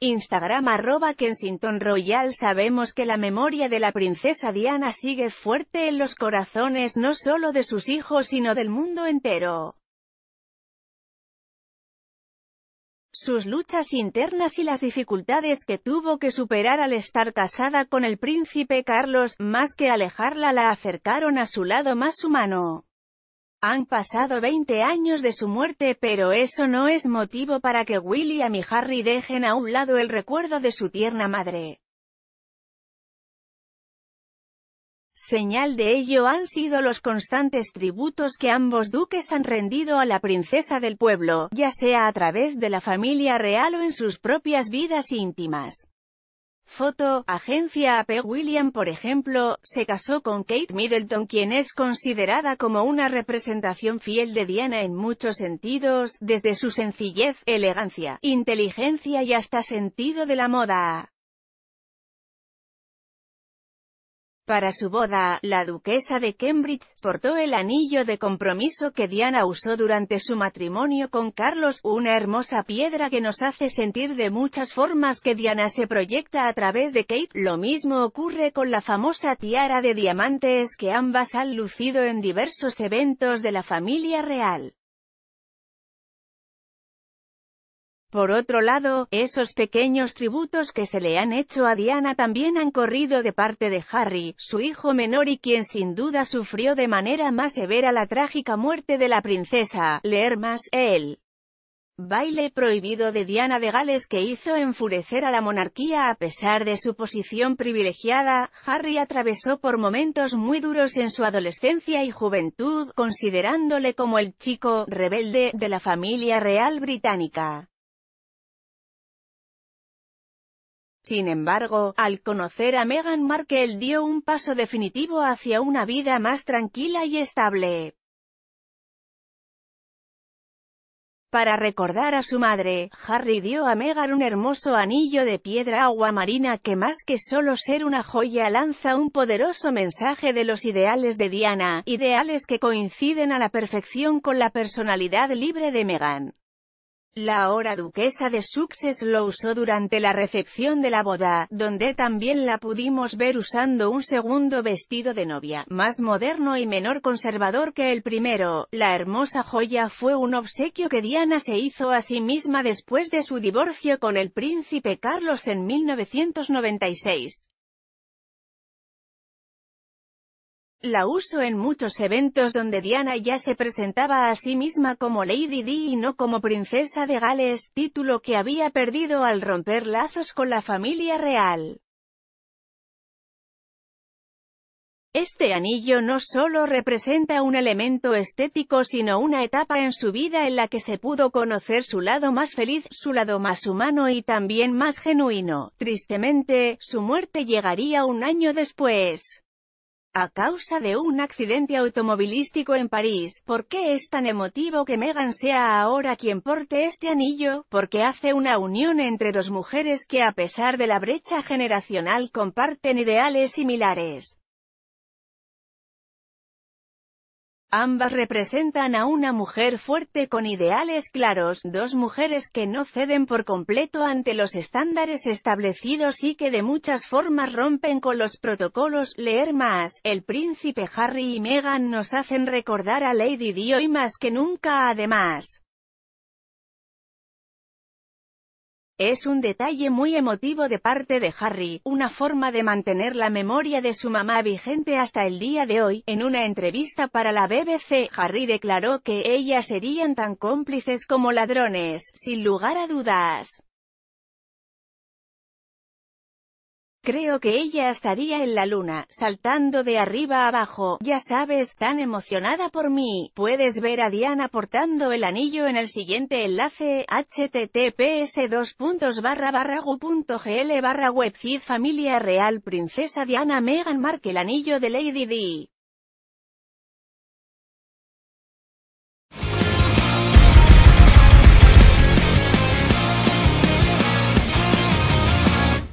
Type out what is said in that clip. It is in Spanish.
Instagram arroba Kensington Royal Sabemos que la memoria de la princesa Diana sigue fuerte en los corazones no solo de sus hijos sino del mundo entero. Sus luchas internas y las dificultades que tuvo que superar al estar casada con el príncipe Carlos, más que alejarla la acercaron a su lado más humano. Han pasado 20 años de su muerte pero eso no es motivo para que William y Harry dejen a un lado el recuerdo de su tierna madre. Señal de ello han sido los constantes tributos que ambos duques han rendido a la princesa del pueblo, ya sea a través de la familia real o en sus propias vidas íntimas. Foto, agencia AP William por ejemplo, se casó con Kate Middleton quien es considerada como una representación fiel de Diana en muchos sentidos, desde su sencillez, elegancia, inteligencia y hasta sentido de la moda. Para su boda, la duquesa de Cambridge, portó el anillo de compromiso que Diana usó durante su matrimonio con Carlos, una hermosa piedra que nos hace sentir de muchas formas que Diana se proyecta a través de Kate. Lo mismo ocurre con la famosa tiara de diamantes que ambas han lucido en diversos eventos de la familia real. Por otro lado, esos pequeños tributos que se le han hecho a Diana también han corrido de parte de Harry, su hijo menor y quien sin duda sufrió de manera más severa la trágica muerte de la princesa. Leer más, él. Baile prohibido de Diana de Gales que hizo enfurecer a la monarquía a pesar de su posición privilegiada, Harry atravesó por momentos muy duros en su adolescencia y juventud, considerándole como el chico «rebelde» de la familia real británica. Sin embargo, al conocer a Meghan Markle dio un paso definitivo hacia una vida más tranquila y estable. Para recordar a su madre, Harry dio a Meghan un hermoso anillo de piedra agua marina que más que solo ser una joya lanza un poderoso mensaje de los ideales de Diana, ideales que coinciden a la perfección con la personalidad libre de Meghan. La hora duquesa de Sussex lo usó durante la recepción de la boda, donde también la pudimos ver usando un segundo vestido de novia, más moderno y menor conservador que el primero. La hermosa joya fue un obsequio que Diana se hizo a sí misma después de su divorcio con el príncipe Carlos en 1996. La uso en muchos eventos donde Diana ya se presentaba a sí misma como Lady Di y no como princesa de Gales, título que había perdido al romper lazos con la familia real. Este anillo no solo representa un elemento estético sino una etapa en su vida en la que se pudo conocer su lado más feliz, su lado más humano y también más genuino. Tristemente, su muerte llegaría un año después. A causa de un accidente automovilístico en París, ¿por qué es tan emotivo que Meghan sea ahora quien porte este anillo? Porque hace una unión entre dos mujeres que a pesar de la brecha generacional comparten ideales similares. Ambas representan a una mujer fuerte con ideales claros, dos mujeres que no ceden por completo ante los estándares establecidos y que de muchas formas rompen con los protocolos. Leer más, el príncipe Harry y Meghan nos hacen recordar a Lady Di hoy más que nunca además. Es un detalle muy emotivo de parte de Harry, una forma de mantener la memoria de su mamá vigente hasta el día de hoy. En una entrevista para la BBC, Harry declaró que ellas serían tan cómplices como ladrones, sin lugar a dudas. Creo que ella estaría en la luna, saltando de arriba abajo, ya sabes, tan emocionada por mí. Puedes ver a Diana portando el anillo en el siguiente enlace, https gu.gl barra familia real princesa Diana Megan Mark el anillo de Lady Di.